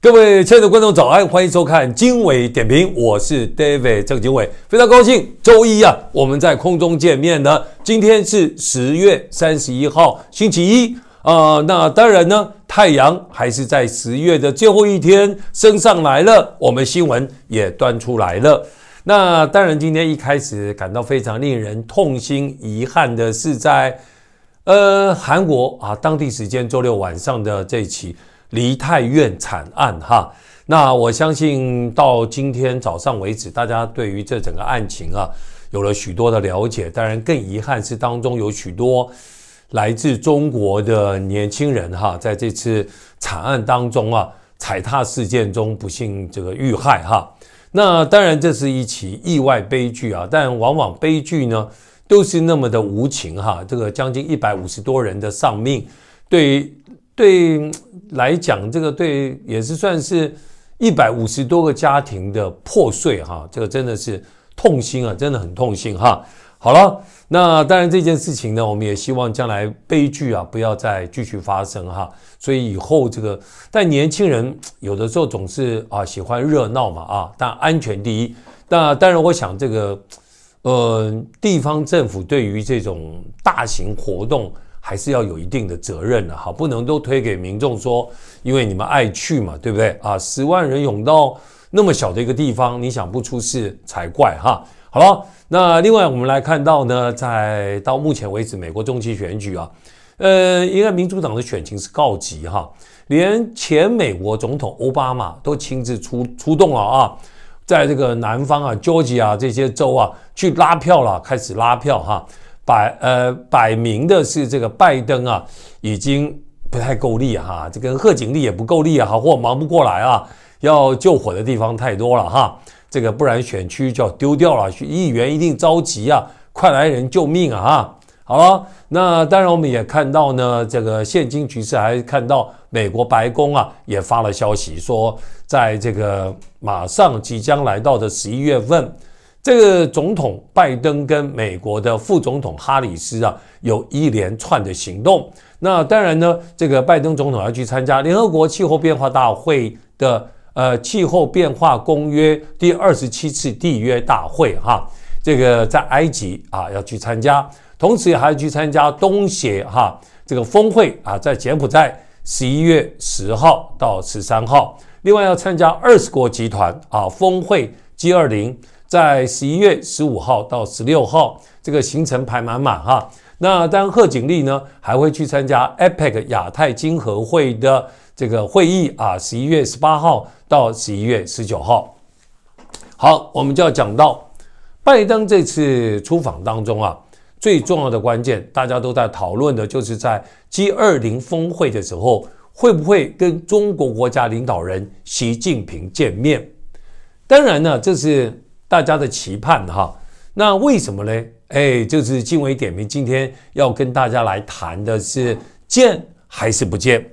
各位亲爱的观众，早安！欢迎收看经纬点评，我是 David 郑经纬，非常高兴周一啊，我们在空中见面呢。今天是十月三十一号，星期一啊。那当然呢，太阳还是在十月的最后一天升上来了，我们新闻也端出来了。那当然，今天一开始感到非常令人痛心遗憾的是，在呃韩国啊，当地时间周六晚上的这一期。黎泰院惨案哈，那我相信到今天早上为止，大家对于这整个案情啊，有了许多的了解。当然，更遗憾是当中有许多来自中国的年轻人哈，在这次惨案当中啊，踩踏事件中不幸这个遇害哈。那当然，这是一起意外悲剧啊，但往往悲剧呢，都是那么的无情哈。这个将近一百五十多人的丧命，对于。对来讲，这个对也是算是一百五十多个家庭的破碎哈，这个真的是痛心啊，真的很痛心哈。好了，那当然这件事情呢，我们也希望将来悲剧啊不要再继续发生哈。所以以后这个，但年轻人有的时候总是啊喜欢热闹嘛啊，但安全第一。那当然，我想这个呃，地方政府对于这种大型活动。还是要有一定的责任的哈，不能都推给民众说，因为你们爱去嘛，对不对啊？十万人涌到那么小的一个地方，你想不出事才怪哈。好了，那另外我们来看到呢，在到目前为止，美国中期选举啊，呃，应该民主党的选情是告急哈，连前美国总统奥巴马都亲自出出动了啊，在这个南方啊，Georgia 啊这些州啊，去拉票了，开始拉票哈。摆呃摆明的是，这个拜登啊，已经不太够力哈，这个贺锦丽也不够力好或忙不过来啊，要救火的地方太多了哈，这个不然选区就要丢掉了，议员一定着急啊，快来人救命啊哈！好了，那当然我们也看到呢，这个现今局势还看到美国白宫啊也发了消息说，在这个马上即将来到的十一月份。这个总统拜登跟美国的副总统哈里斯啊，有一连串的行动。那当然呢，这个拜登总统要去参加联合国气候变化大会的呃气候变化公约第二十七次缔约大会哈，这个在埃及啊要去参加，同时还要去参加东协哈这个峰会啊，在柬埔寨十一月十号到十三号，另外要参加二十国集团啊峰会 G 二零。在十一月十五号到十六号，这个行程排满满哈。那当然，贺锦丽呢还会去参加 APEC 亚太经合会的这个会议啊，十一月十八号到十一月十九号。好，我们就要讲到拜登这次出访当中啊，最重要的关键，大家都在讨论的就是在 G 二零峰会的时候，会不会跟中国国家领导人习近平见面？当然呢，这是。大家的期盼哈，那为什么呢？哎，就是经纬点评今天要跟大家来谈的是见还是不见？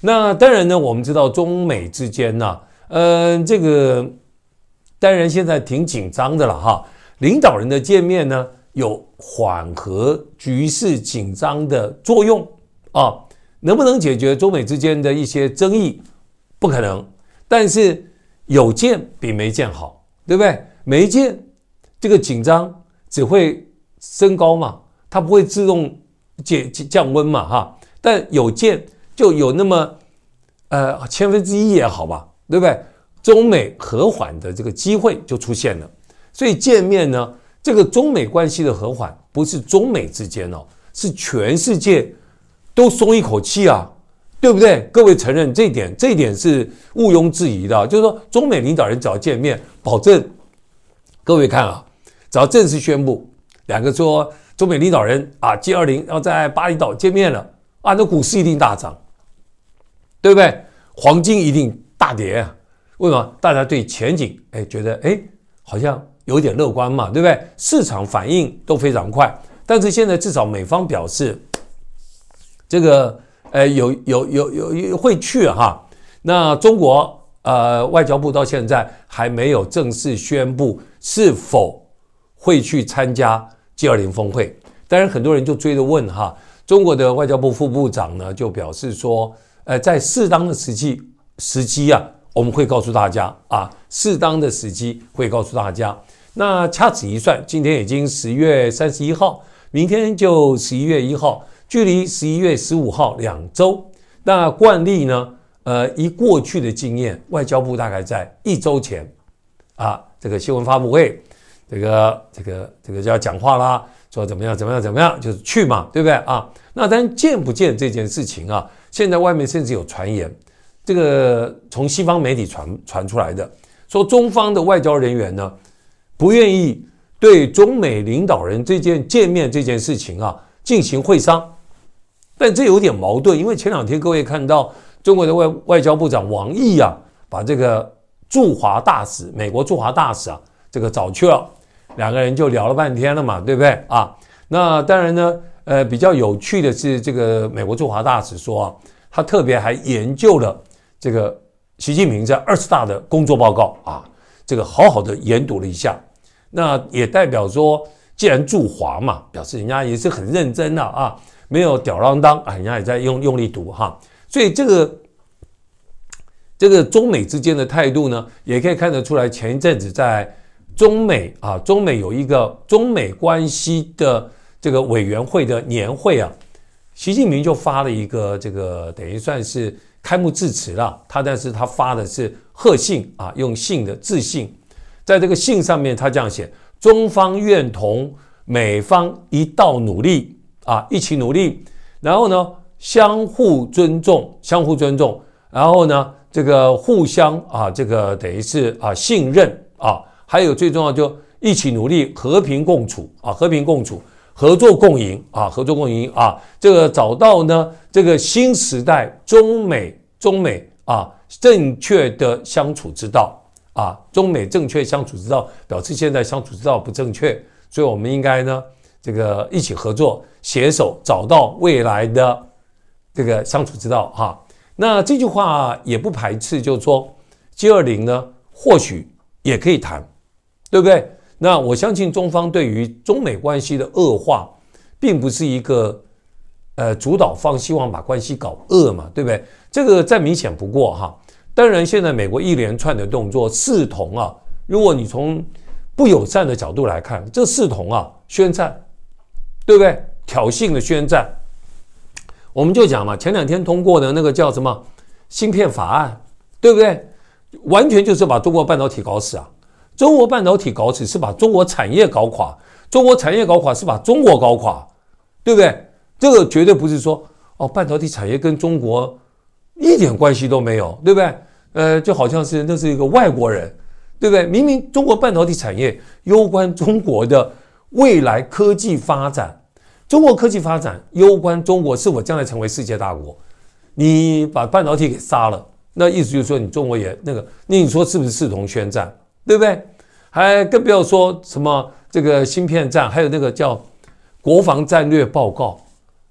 那当然呢，我们知道中美之间呢，呃，这个当然现在挺紧张的了哈。领导人的见面呢，有缓和局势紧张的作用啊，能不能解决中美之间的一些争议？不可能，但是有见比没见好，对不对？没见，这个紧张只会升高嘛，它不会自动降降温嘛，哈。但有见就有那么，呃，千分之一也好嘛，对不对？中美和缓的这个机会就出现了。所以见面呢，这个中美关系的和缓，不是中美之间哦，是全世界都松一口气啊，对不对？各位承认这一点，这一点是毋庸置疑的。就是说，中美领导人只要见面，保证。各位看啊，只要正式宣布两个说中美领导人啊 G 二零要在巴厘岛见面了，啊，那股市一定大涨，对不对？黄金一定大跌啊？为什么？大家对前景哎觉得哎好像有点乐观嘛，对不对？市场反应都非常快。但是现在至少美方表示，这个呃有有有有会去哈，那中国。呃，外交部到现在还没有正式宣布是否会去参加 G20 峰会。当然，很多人就追着问哈，中国的外交部副部长呢就表示说，呃，在适当的时机时机啊，我们会告诉大家啊，适当的时机会告诉大家。那掐指一算，今天已经十月三十一号，明天就十一月一号，距离十一月十五号两周。那惯例呢？呃，以过去的经验，外交部大概在一周前，啊，这个新闻发布会，这个、这个、这个就要讲话啦，说怎么样、怎么样、怎么样，就是去嘛，对不对啊？那咱见不见这件事情啊？现在外面甚至有传言，这个从西方媒体传传出来的，说中方的外交人员呢，不愿意对中美领导人这件见面这件事情啊进行会商，但这有点矛盾，因为前两天各位看到。中国的外外交部长王毅啊，把这个驻华大使，美国驻华大使啊，这个找去了，两个人就聊了半天了嘛，对不对啊？那当然呢，呃，比较有趣的是，这个美国驻华大使说，啊，他特别还研究了这个习近平在二十大的工作报告啊，这个好好的研读了一下。那也代表说，既然驻华嘛，表示人家也是很认真的啊，没有吊郎当啊，人家也在用用力读哈。所以这个这个中美之间的态度呢，也可以看得出来。前一阵子在中美啊，中美有一个中美关系的这个委员会的年会啊，习近平就发了一个这个等于算是开幕致辞了。他但是他发的是贺信啊，用信的致信，在这个信上面他这样写：中方愿同美方一道努力啊，一起努力。然后呢？相互尊重，相互尊重，然后呢，这个互相啊，这个等于是啊信任啊，还有最重要就一起努力和平共处啊，和平共处，合作共赢啊，合作共赢啊，这个找到呢这个新时代中美中美啊正确的相处之道啊，中美正确相处之道表示现在相处之道不正确，所以我们应该呢这个一起合作，携手找到未来的。这个相处之道哈，那这句话也不排斥，就是说 G20 呢，或许也可以谈，对不对？那我相信中方对于中美关系的恶化，并不是一个呃主导方希望把关系搞恶嘛，对不对？这个再明显不过哈。当然，现在美国一连串的动作，视同啊，如果你从不友善的角度来看，这视同啊宣战，对不对？挑衅的宣战。我们就讲嘛，前两天通过的那个叫什么芯片法案，对不对？完全就是把中国半导体搞死啊！中国半导体搞死是把中国产业搞垮，中国产业搞垮是把中国搞垮，对不对？这个绝对不是说哦，半导体产业跟中国一点关系都没有，对不对？呃，就好像是那是一个外国人，对不对？明明中国半导体产业攸关中国的未来科技发展。中国科技发展攸关中国是否将来成为世界大国。你把半导体给杀了，那意思就是说，你中国也那个，那你说是不是视同宣战，对不对？还更不要说什么这个芯片战，还有那个叫国防战略报告，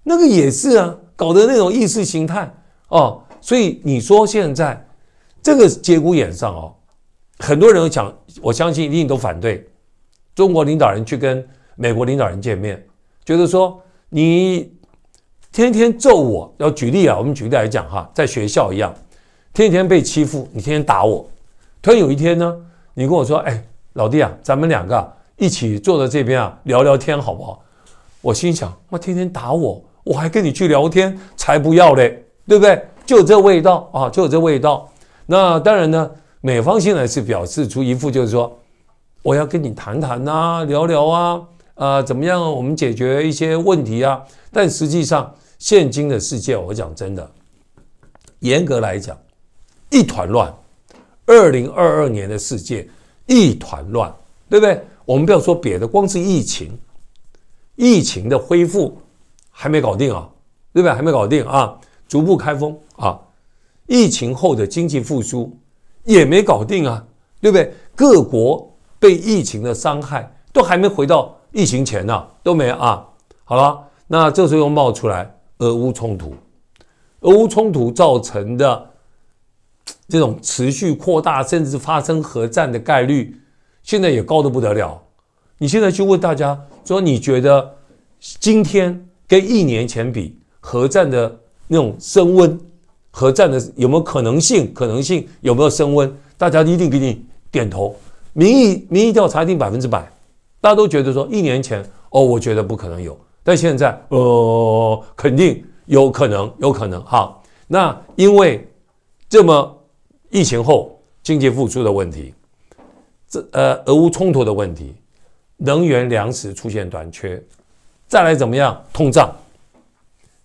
那个也是啊，搞的那种意识形态哦。所以你说现在这个节骨眼上哦，很多人想，我相信一定都反对中国领导人去跟美国领导人见面。觉得说，你天天揍我，要举例啊，我们举例来讲哈，在学校一样，天天被欺负，你天天打我。突然有一天呢，你跟我说，哎，老弟啊，咱们两个一起坐在这边啊，聊聊天好不好？我心想，那天天打我，我还跟你去聊天，才不要嘞，对不对？就这味道啊，就有这味道。那当然呢，美方现在是表示出一副就是说，我要跟你谈谈呐，聊聊啊。啊，怎么样？我们解决一些问题啊，但实际上，现今的世界，我讲真的，严格来讲，一团乱。二零二二年的世界一团乱，对不对？我们不要说别的，光是疫情，疫情的恢复还没搞定啊，对不对？还没搞定啊，逐步开封啊，疫情后的经济复苏也没搞定啊，对不对？各国被疫情的伤害都还没回到。疫情前呢都没啊，好了，那这时候又冒出来俄乌冲突，俄乌冲突造成的这种持续扩大，甚至发生核战的概率，现在也高的不得了。你现在去问大家说，你觉得今天跟一年前比，核战的那种升温，核战的有没有可能性？可能性有没有升温？大家一定给你点头，民意民意调查一定百分之百。大家都觉得说，一年前哦，我觉得不可能有，但现在呃，肯定有可能，有可能。好，那因为这么疫情后经济复苏的问题，这呃俄乌冲突的问题，能源粮食出现短缺，再来怎么样？通胀，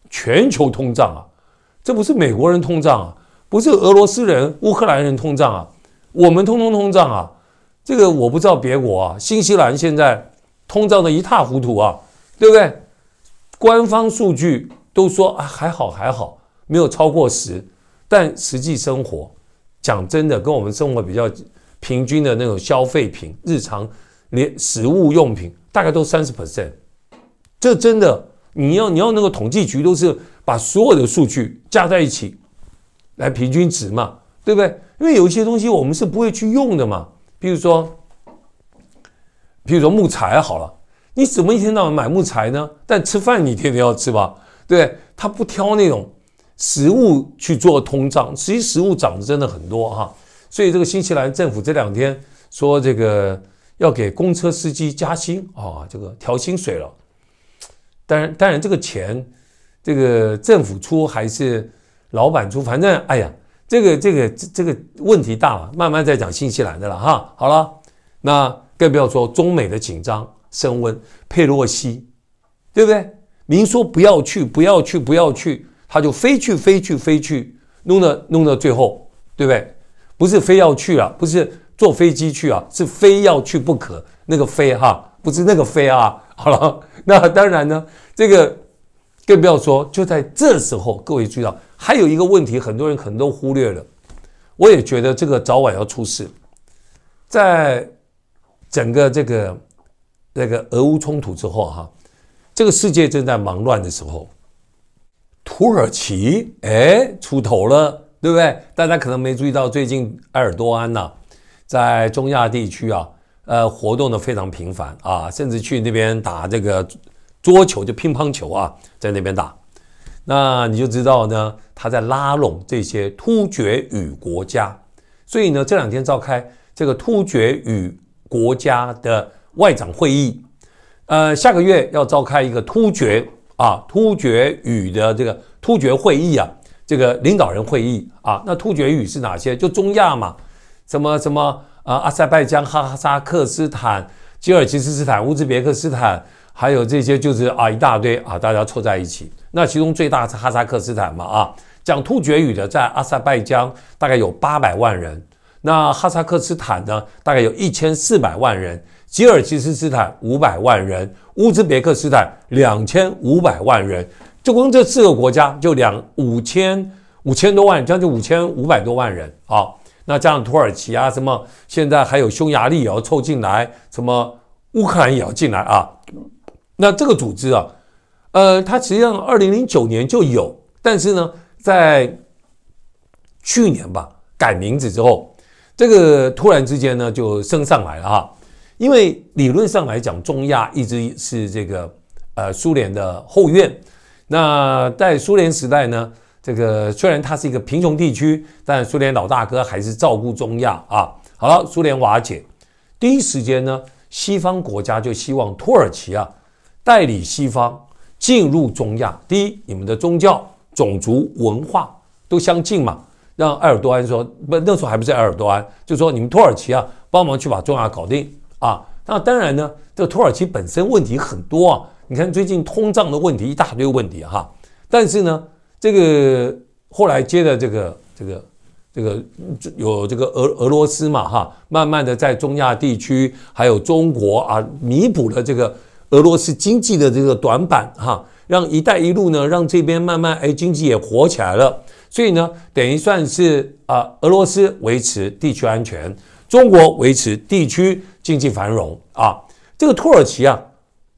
全球通胀啊，这不是美国人通胀啊，不是俄罗斯人、乌克兰人通胀啊，我们通通通胀啊。这个我不知道别国啊，新西兰现在通胀的一塌糊涂啊，对不对？官方数据都说啊还好还好，没有超过十，但实际生活讲真的，跟我们生活比较平均的那种消费品、日常连食物用品，大概都三十 percent。这真的，你要你要那个统计局都是把所有的数据加在一起来平均值嘛，对不对？因为有一些东西我们是不会去用的嘛。比如说，比如说木材好了，你怎么一天到晚买木材呢？但吃饭你天天要吃吧，对，他不挑那种食物去做通胀，实际食物涨的真的很多哈。所以这个新西兰政府这两天说这个要给公车司机加薪啊，这个调薪水了。当然，当然这个钱，这个政府出还是老板出，反正哎呀。这个这个这这个问题大了，慢慢再讲新西兰的了哈。好了，那更不要说中美的紧张升温，佩洛西，对不对？明说不要去，不要去，不要去，他就非去非去非去，弄到弄到最后，对不对？不是非要去啊，不是坐飞机去啊，是非要去不可那个飞哈，不是那个飞啊。好了，那当然呢，这个更不要说，就在这时候，各位注意到。还有一个问题，很多人可能都忽略了。我也觉得这个早晚要出事。在整个这个那个俄乌冲突之后，哈，这个世界正在忙乱的时候，土耳其哎出头了，对不对？大家可能没注意到，最近埃尔多安呐，在中亚地区啊，呃，活动的非常频繁啊，甚至去那边打这个桌球，就乒乓球啊，在那边打。那你就知道呢，他在拉拢这些突厥语国家，所以呢，这两天召开这个突厥语国家的外长会议，呃，下个月要召开一个突厥啊突厥语的这个突厥会议啊，这个领导人会议啊。那突厥语是哪些？就中亚嘛，什么什么啊，阿塞拜疆、哈萨克斯坦、吉尔吉斯斯坦、乌兹别克斯坦，还有这些就是啊一大堆啊，大家凑在一起。那其中最大是哈萨克斯坦嘛？啊，讲突厥语的在阿塞拜疆大概有八百万人，那哈萨克斯坦呢，大概有一千四百万人，吉尔吉斯斯坦五百万人，乌兹别克斯坦两千五百万人，就光这四个国家就两五千五千多万，将近五千五百多万人啊。那加上土耳其啊，什么现在还有匈牙利也要凑进来，什么乌克兰也要进来啊。那这个组织啊。呃，它实际上二零零九年就有，但是呢，在去年吧改名字之后，这个突然之间呢就升上来了哈。因为理论上来讲，中亚一直是这个呃苏联的后院。那在苏联时代呢，这个虽然它是一个贫穷地区，但苏联老大哥还是照顾中亚啊。好了，苏联瓦解，第一时间呢，西方国家就希望土耳其啊代理西方。进入中亚，第一，你们的宗教、种族、文化都相近嘛？让埃尔多安说，不，那时候还不是埃尔多安，就说你们土耳其啊，帮忙去把中亚搞定啊。那当然呢，这个土耳其本身问题很多啊。你看最近通胀的问题一大堆问题哈。但是呢，这个后来接着这个这个这个有这个俄俄罗斯嘛哈，慢慢的在中亚地区还有中国啊，弥补了这个。俄罗斯经济的这个短板哈，让“一带一路”呢，让这边慢慢哎经济也活起来了。所以呢，等于算是啊，俄罗斯维持地区安全，中国维持地区经济繁荣啊。这个土耳其啊，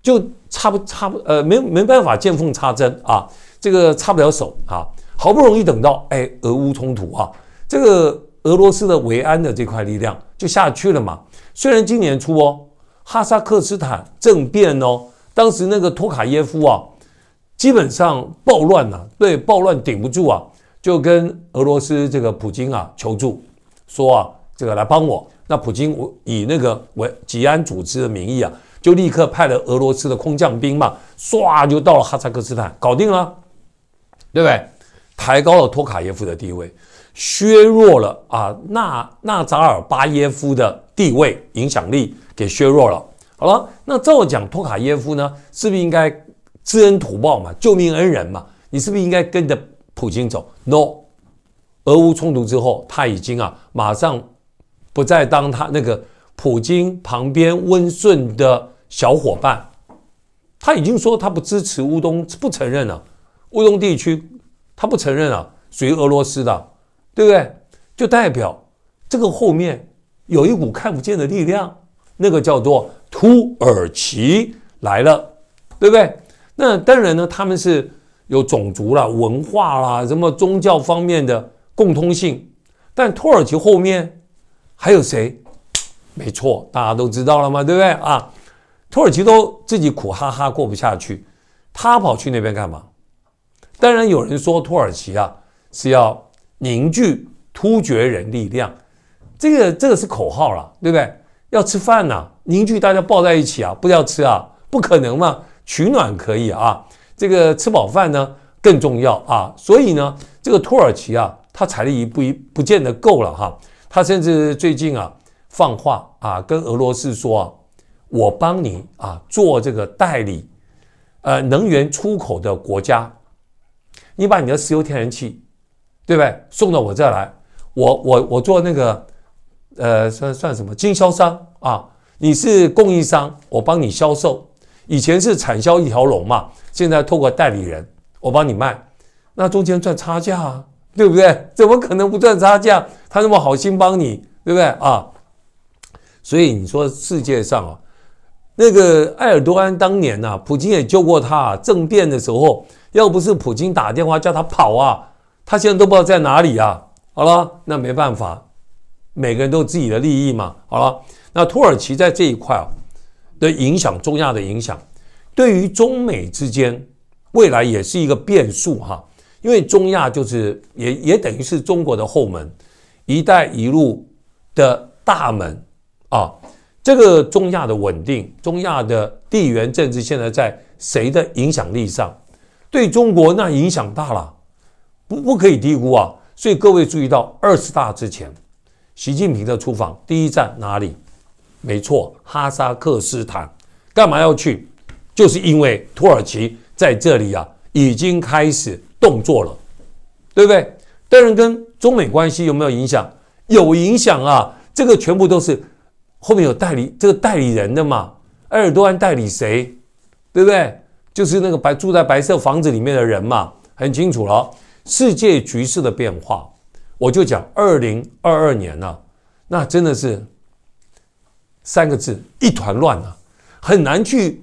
就差不差不呃，没没办法见缝插针啊，这个插不了手啊。好不容易等到哎俄乌冲突啊，这个俄罗斯的维安的这块力量就下去了嘛。虽然今年初哦。哈萨克斯坦政变哦，当时那个托卡耶夫啊，基本上暴乱呐，对暴乱顶不住啊，就跟俄罗斯这个普京啊求助，说啊这个来帮我。那普京以那个为吉安组织的名义啊，就立刻派了俄罗斯的空降兵嘛，唰就到了哈萨克斯坦，搞定了，对不对？抬高了托卡耶夫的地位，削弱了啊纳纳扎尔巴耶夫的。地位影响力给削弱了。好了，那照讲，托卡耶夫呢，是不是应该知恩图报嘛？救命恩人嘛，你是不是应该跟着普京走？No，俄乌冲突之后，他已经啊，马上不再当他那个普京旁边温顺的小伙伴。他已经说他不支持乌东，不承认了乌东地区，他不承认了属于俄罗斯的，对不对？就代表这个后面。有一股看不见的力量，那个叫做土耳其来了，对不对？那当然呢，他们是有种族了、文化啦、什么宗教方面的共通性。但土耳其后面还有谁？没错，大家都知道了嘛，对不对？啊，土耳其都自己苦哈哈过不下去，他跑去那边干嘛？当然有人说土耳其啊是要凝聚突厥人力量。这个这个是口号了，对不对？要吃饭呐，凝聚大家抱在一起啊，不要吃啊，不可能嘛？取暖可以啊，这个吃饱饭呢更重要啊。所以呢，这个土耳其啊，它财力不一，不见得够了哈。它甚至最近啊，放话啊，跟俄罗斯说，啊，我帮你啊做这个代理，呃，能源出口的国家，你把你的石油天然气，对不对，送到我这儿来，我我我做那个。呃，算算什么经销商啊？你是供应商，我帮你销售。以前是产销一条龙嘛，现在透过代理人，我帮你卖，那中间赚差价啊，对不对？怎么可能不赚差价？他那么好心帮你，对不对啊？所以你说世界上啊，那个埃尔多安当年呢，普京也救过他政变的时候，要不是普京打电话叫他跑啊，他现在都不知道在哪里啊。好了，那没办法。每个人都有自己的利益嘛。好了，那土耳其在这一块啊的影响，中亚的影响，对于中美之间未来也是一个变数哈。因为中亚就是也也等于是中国的后门，一带一路的大门啊。这个中亚的稳定，中亚的地缘政治现在在谁的影响力上，对中国那影响大了，不不可以低估啊。所以各位注意到二十大之前。习近平的出访第一站哪里？没错，哈萨克斯坦。干嘛要去？就是因为土耳其在这里啊，已经开始动作了，对不对？当然，跟中美关系有没有影响？有影响啊！这个全部都是后面有代理，这个代理人的嘛。埃尔多安代理谁？对不对？就是那个白住在白色房子里面的人嘛。很清楚了，世界局势的变化。我就讲，二零二二年呢，那真的是三个字，一团乱啊，很难去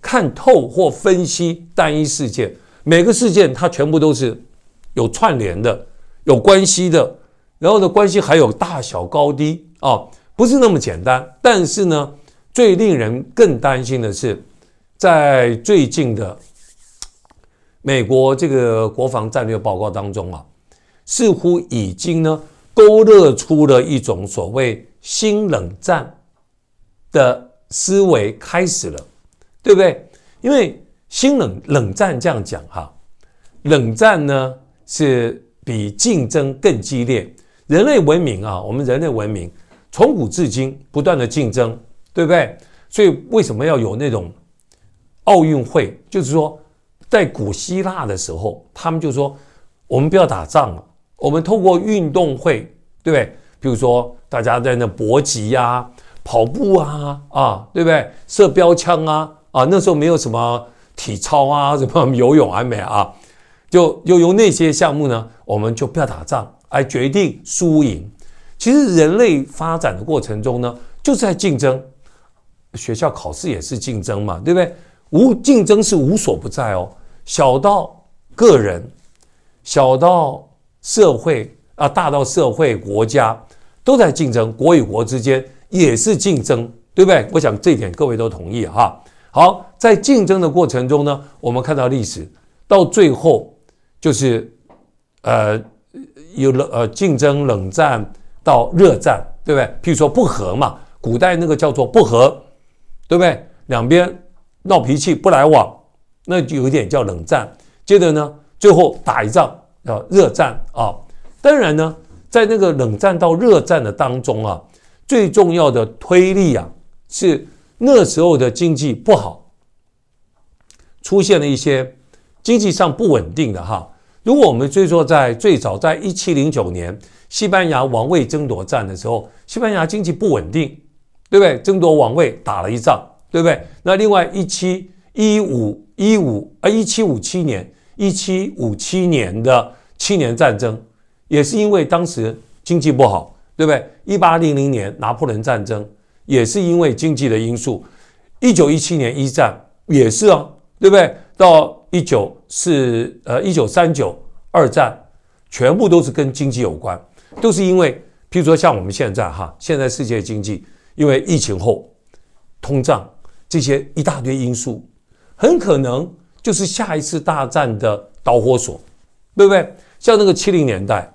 看透或分析单一事件。每个事件它全部都是有串联的、有关系的，然后的关系还有大小高低啊，不是那么简单。但是呢，最令人更担心的是，在最近的美国这个国防战略报告当中啊。似乎已经呢勾勒出了一种所谓新冷战的思维开始了，对不对？因为新冷冷战这样讲哈，冷战呢是比竞争更激烈。人类文明啊，我们人类文明从古至今不断的竞争，对不对？所以为什么要有那种奥运会？就是说，在古希腊的时候，他们就说我们不要打仗了。我们通过运动会，对不对？比如说大家在那搏击呀、跑步啊、啊，对不对？射标枪啊、啊，那时候没有什么体操啊、什么游泳啊、没啊，就就用那些项目呢，我们就不要打仗来决定输赢。其实人类发展的过程中呢，就是在竞争。学校考试也是竞争嘛，对不对？无竞争是无所不在哦，小到个人，小到。社会啊，大到社会、国家都在竞争，国与国之间也是竞争，对不对？我想这一点各位都同意哈。好，在竞争的过程中呢，我们看到历史到最后就是呃有了呃竞争、冷战到热战，对不对？譬如说不和嘛，古代那个叫做不和，对不对？两边闹脾气不来往，那就有点叫冷战。接着呢，最后打一仗。叫热战啊，当然呢，在那个冷战到热战的当中啊，最重要的推力啊，是那时候的经济不好，出现了一些经济上不稳定的哈。如果我们追溯在最早在一七零九年西班牙王位争夺战的时候，西班牙经济不稳定，对不对？争夺王位打了一仗，对不对？那另外一七一五一五啊一七五七年。一七五七年的七年战争，也是因为当时经济不好，对不对？一八零零年拿破仑战争，也是因为经济的因素。一九一七年一战也是啊，对不对？到一九四呃一九三九二战，全部都是跟经济有关，都是因为，譬如说像我们现在哈，现在世界经济因为疫情后通胀这些一大堆因素，很可能。就是下一次大战的导火索，对不对？像那个七零年代，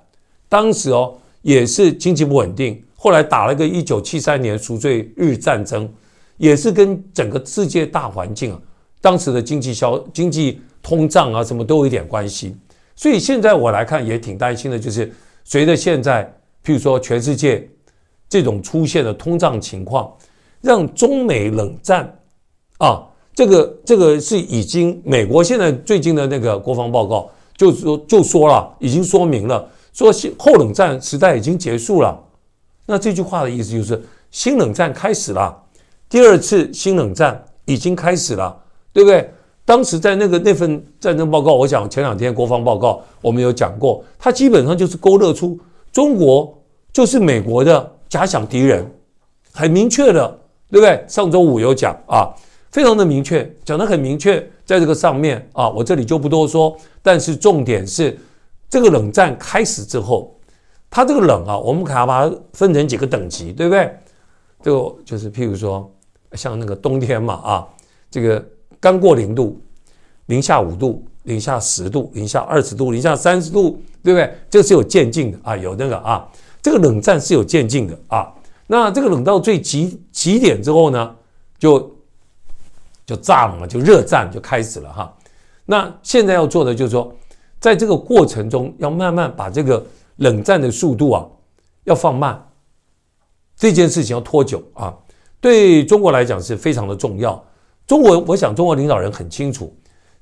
当时哦也是经济不稳定，后来打了个一九七三年赎罪日战争，也是跟整个世界大环境啊，当时的经济消、经济通胀啊，什么都有一点关系。所以现在我来看也挺担心的，就是随着现在，譬如说全世界这种出现的通胀情况，让中美冷战啊。这个这个是已经美国现在最近的那个国防报告就说就说了已经说明了说后冷战时代已经结束了，那这句话的意思就是新冷战开始了，第二次新冷战已经开始了，对不对？当时在那个那份战争报告，我想前两天国防报告我们有讲过，它基本上就是勾勒出中国就是美国的假想敌人，很明确的，对不对？上周五有讲啊。非常的明确，讲的很明确，在这个上面啊，我这里就不多说。但是重点是，这个冷战开始之后，它这个冷啊，我们可要把它分成几个等级，对不对？就就是譬如说，像那个冬天嘛，啊，这个刚过零度，零下五度，零下十度，零下二十度，零下三十度，对不对？这是有渐进的啊，有那个啊，这个冷战是有渐进的啊。那这个冷到最极极点之后呢，就。就炸了，就热战就开始了哈。那现在要做的就是说，在这个过程中要慢慢把这个冷战的速度啊要放慢，这件事情要拖久啊，对中国来讲是非常的重要。中国，我想中国领导人很清楚，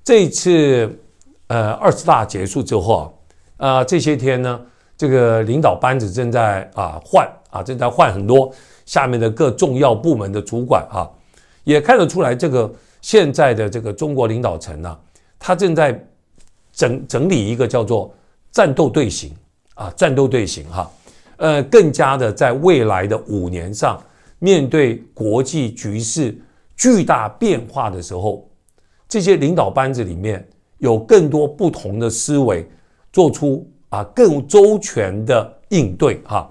这一次呃二十大结束之后啊，啊这些天呢，这个领导班子正在啊换啊正在换很多下面的各重要部门的主管啊。也看得出来，这个现在的这个中国领导层呢，他正在整整理一个叫做战斗队形啊，战斗队形哈，呃，更加的在未来的五年上，面对国际局势巨大变化的时候，这些领导班子里面有更多不同的思维，做出啊更周全的应对哈。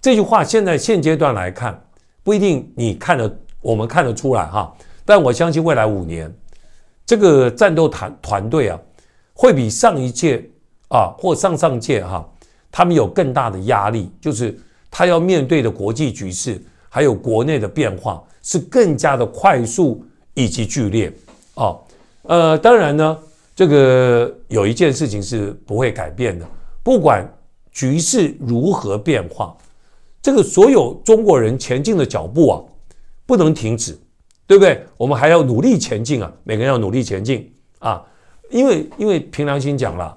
这句话现在现阶段来看，不一定你看的。我们看得出来哈，但我相信未来五年，这个战斗团团队啊，会比上一届啊或上上届哈，他们有更大的压力，就是他要面对的国际局势还有国内的变化是更加的快速以及剧烈啊。呃，当然呢，这个有一件事情是不会改变的，不管局势如何变化，这个所有中国人前进的脚步啊。不能停止，对不对？我们还要努力前进啊！每个人要努力前进啊！因为，因为凭良心讲了，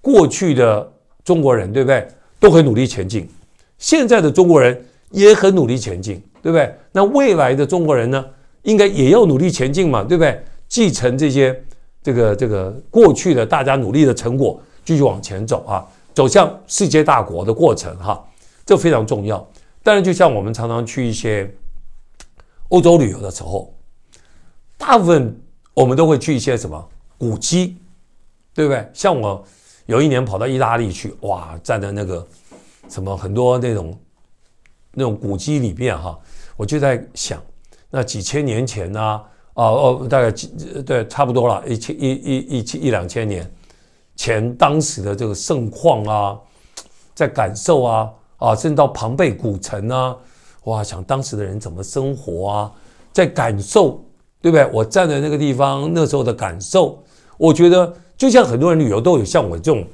过去的中国人，对不对，都很努力前进；现在的中国人也很努力前进，对不对？那未来的中国人呢，应该也要努力前进嘛，对不对？继承这些这个这个过去的大家努力的成果，继续往前走啊，走向世界大国的过程哈，这非常重要。当然，就像我们常常去一些。欧洲旅游的时候，大部分我们都会去一些什么古迹，对不对？像我有一年跑到意大利去，哇，站在那个什么很多那种那种古迹里面哈，我就在想，那几千年前呢、啊哦，大概几对，差不多了一千一一一一千一两千年前当时的这个盛况啊，在感受啊啊，甚至到庞贝古城啊。哇，想当时的人怎么生活啊？在感受，对不对？我站在那个地方，那时候的感受，我觉得就像很多人旅游都有像我这种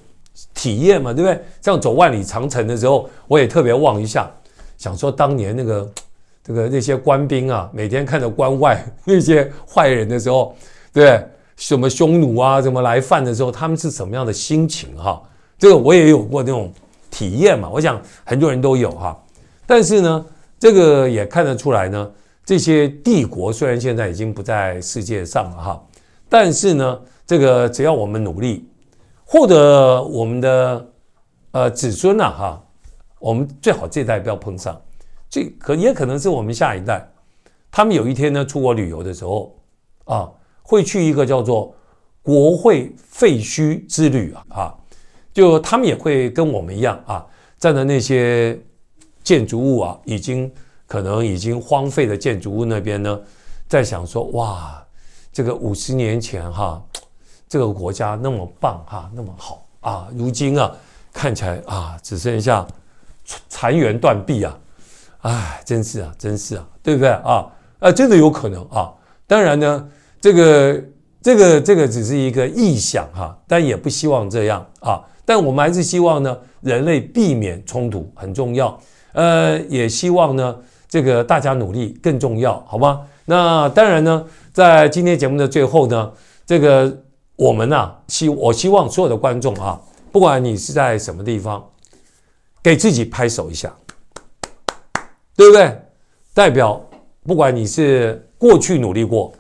体验嘛，对不对？像走万里长城的时候，我也特别望一下，想说当年那个这个那些官兵啊，每天看着关外 那些坏人的时候，对，什么匈奴啊，怎么来犯的时候，他们是什么样的心情哈？这个我也有过那种体验嘛。我想很多人都有哈，但是呢。这个也看得出来呢，这些帝国虽然现在已经不在世界上了哈，但是呢，这个只要我们努力，获得我们的呃子孙呐哈，我们最好这代不要碰上，这可也可能是我们下一代，他们有一天呢出国旅游的时候啊，会去一个叫做国会废墟之旅啊啊，就他们也会跟我们一样啊，站在那些。建筑物啊，已经可能已经荒废的建筑物那边呢，在想说哇，这个五十年前哈，这个国家那么棒哈，那么好啊，如今啊，看起来啊，只剩下残垣断壁啊，唉，真是啊，真是啊，对不对啊？啊，真的有可能啊。当然呢，这个这个这个只是一个臆想哈，但也不希望这样啊。但我们还是希望呢，人类避免冲突很重要。呃，也希望呢，这个大家努力更重要，好吗？那当然呢，在今天节目的最后呢，这个我们呢，希我希望所有的观众啊，不管你是在什么地方，给自己拍手一下，对不对？代表不管你是过去努力过，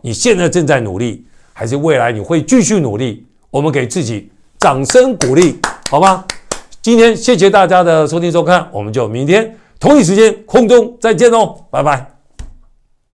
你现在正在努力，还是未来你会继续努力，我们给自己掌声鼓励，好吗？今天谢谢大家的收听收看，我们就明天同一时间空中再见哦，拜拜。